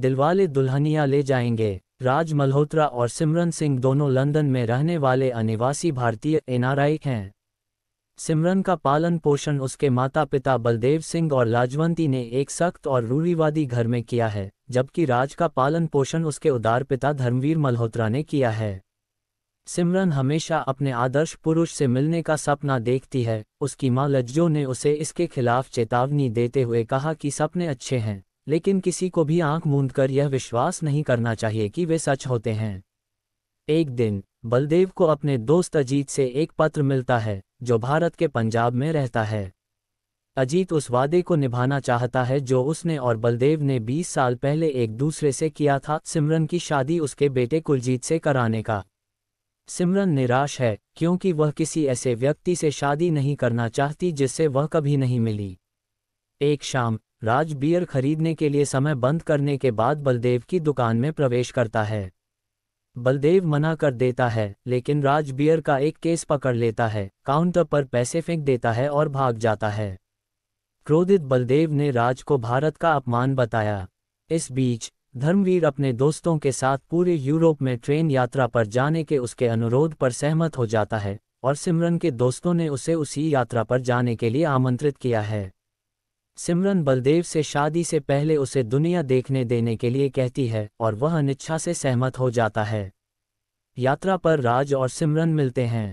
दिलवाले दुल्हनिया ले जाएंगे राज मल्होत्रा और सिमरन सिंह दोनों लंदन में रहने वाले अनिवासी भारतीय एनआरआई हैं सिमरन का पालन पोषण उसके माता पिता बलदेव सिंह और लाजवंती ने एक सख्त और रूढ़ीवादी घर में किया है जबकि राज का पालन पोषण उसके उदार पिता धर्मवीर मल्होत्रा ने किया है सिमरन हमेशा अपने आदर्श पुरुष से मिलने का सपना देखती है उसकी मां लज्जो ने उसे इसके खिलाफ चेतावनी देते हुए कहा कि सपने अच्छे हैं लेकिन किसी को भी आंख मूंद कर यह विश्वास नहीं करना चाहिए कि वे सच होते हैं एक दिन बलदेव को अपने दोस्त अजीत से एक पत्र मिलता है जो भारत के पंजाब में रहता है अजीत उस वादे को निभाना चाहता है जो उसने और बलदेव ने 20 साल पहले एक दूसरे से किया था सिमरन की शादी उसके बेटे कुलजीत से कराने का सिमरन निराश है क्योंकि वह किसी ऐसे व्यक्ति से शादी नहीं करना चाहती जिससे वह कभी नहीं मिली एक शाम राज बियर खरीदने के लिए समय बंद करने के बाद बलदेव की दुकान में प्रवेश करता है बलदेव मना कर देता है लेकिन राज बियर का एक केस पकड़ लेता है काउंटर पर पैसे फेंक देता है और भाग जाता है क्रोधित बलदेव ने राज को भारत का अपमान बताया इस बीच धर्मवीर अपने दोस्तों के साथ पूरे यूरोप में ट्रेन यात्रा पर जाने के उसके अनुरोध पर सहमत हो जाता है और सिमरन के दोस्तों ने उसे उसी यात्रा पर जाने के लिए आमंत्रित किया है सिमरन बलदेव से शादी से पहले उसे दुनिया देखने देने के लिए कहती है और वह अनिच्छा से सहमत हो जाता है यात्रा पर राज और सिमरन मिलते हैं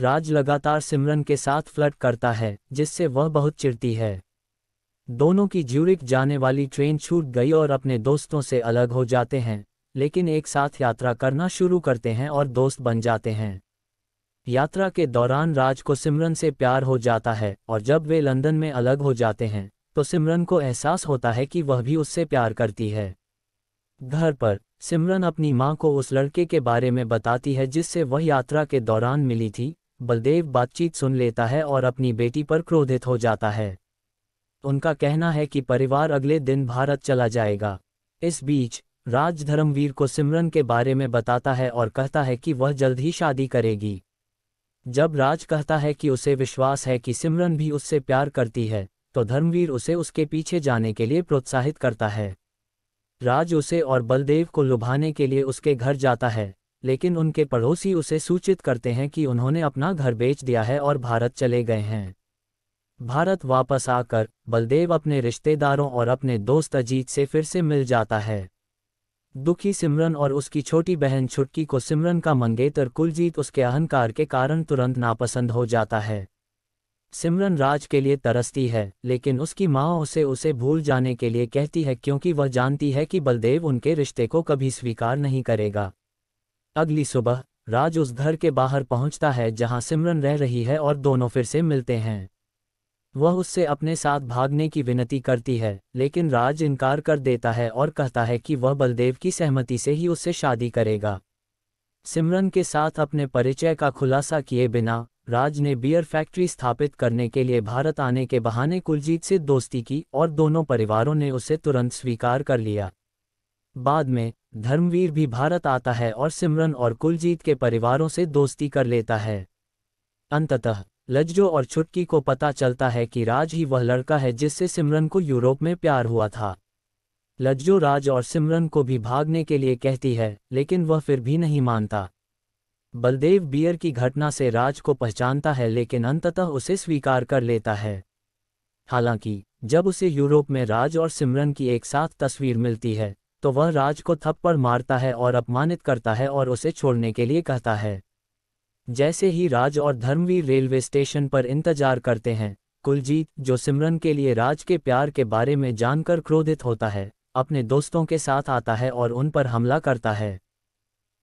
राज लगातार सिमरन के साथ फ्लर्ट करता है जिससे वह बहुत चिढ़ती है दोनों की ज्यूरिक जाने वाली ट्रेन छूट गई और अपने दोस्तों से अलग हो जाते हैं लेकिन एक साथ यात्रा करना शुरू करते हैं और दोस्त बन जाते हैं यात्रा के दौरान राज को सिमरन से प्यार हो जाता है और जब वे लंदन में अलग हो जाते हैं तो सिमरन को एहसास होता है कि वह भी उससे प्यार करती है घर पर सिमरन अपनी माँ को उस लड़के के बारे में बताती है जिससे वह यात्रा के दौरान मिली थी बलदेव बातचीत सुन लेता है और अपनी बेटी पर क्रोधित हो जाता है उनका कहना है कि परिवार अगले दिन भारत चला जाएगा इस बीच राज धर्मवीर को सिमरन के बारे में बताता है और कहता है कि वह जल्द ही शादी करेगी जब राज कहता है कि उसे विश्वास है कि सिमरन भी उससे प्यार करती है तो धर्मवीर उसे उसके पीछे जाने के लिए प्रोत्साहित करता है राज उसे और बलदेव को लुभाने के लिए उसके घर जाता है लेकिन उनके पड़ोसी उसे सूचित करते हैं कि उन्होंने अपना घर बेच दिया है और भारत चले गए हैं भारत वापस आकर बलदेव अपने रिश्तेदारों और अपने दोस्त अजीत से फिर से मिल जाता है दुखी सिमरन और उसकी छोटी बहन छुटकी को सिमरन का मंगेतर कुलजीत उसके अहंकार के कारण तुरंत नापसंद हो जाता है सिमरन राज के लिए तरसती है लेकिन उसकी माँ उसे उसे भूल जाने के लिए कहती है क्योंकि वह जानती है कि बलदेव उनके रिश्ते को कभी स्वीकार नहीं करेगा अगली सुबह राज उस घर के बाहर पहुंचता है जहां सिमरन रह रही है और दोनों फिर से मिलते हैं वह उससे अपने साथ भागने की विनती करती है लेकिन राज इनकार कर देता है और कहता है कि वह बलदेव की सहमति से ही उससे शादी करेगा सिमरन के साथ अपने परिचय का खुलासा किए बिना राज ने बियर फैक्ट्री स्थापित करने के लिए भारत आने के बहाने कुलजीत से दोस्ती की और दोनों परिवारों ने उसे तुरंत स्वीकार कर लिया बाद में धर्मवीर भी भारत आता है और सिमरन और कुलजीत के परिवारों से दोस्ती कर लेता है अंततः लज्जो और छुटकी को पता चलता है कि राज ही वह लड़का है जिससे सिमरन को यूरोप में प्यार हुआ था लज्जो राज और सिमरन को भी भागने के लिए कहती है लेकिन वह फिर भी नहीं मानता बलदेव बियर की घटना से राज को पहचानता है लेकिन अंततः उसे स्वीकार कर लेता है हालांकि जब उसे यूरोप में राज और सिमरन की एक साथ तस्वीर मिलती है तो वह राज को थप्पड़ मारता है और अपमानित करता है और उसे छोड़ने के लिए कहता है जैसे ही राज और धर्मवीर रेलवे स्टेशन पर इंतजार करते हैं कुलजीत जो सिमरन के लिए राज के प्यार के बारे में जानकर क्रोधित होता है अपने दोस्तों के साथ आता है और उन पर हमला करता है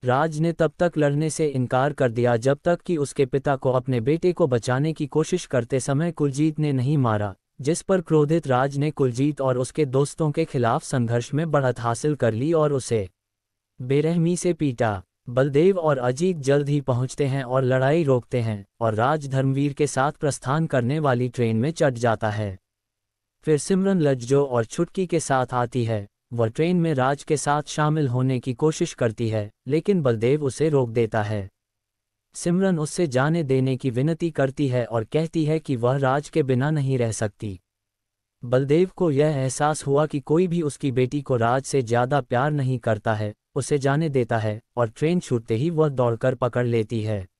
राज ने तब तक लड़ने से इनकार कर दिया जब तक कि उसके पिता को अपने बेटे को बचाने की कोशिश करते समय कुलजीत ने नहीं मारा जिस पर क्रोधित राज ने कुलजीत और उसके दोस्तों के खिलाफ संघर्ष में बढ़त हासिल कर ली और उसे बेरहमी से पीटा बलदेव और अजीत जल्द ही पहुंचते हैं और लड़ाई रोकते हैं और राज धर्मवीर के साथ प्रस्थान करने वाली ट्रेन में चढ़ जाता है फिर सिमरन लज्जो और छुटकी के साथ आती है वह ट्रेन में राज के साथ शामिल होने की कोशिश करती है लेकिन बलदेव उसे रोक देता है सिमरन उससे जाने देने की विनती करती है और कहती है कि वह राज के बिना नहीं रह सकती बलदेव को यह एहसास हुआ कि कोई भी उसकी बेटी को राज से ज्यादा प्यार नहीं करता है उसे जाने देता है और ट्रेन छूटते ही वह दौड़कर पकड़ लेती है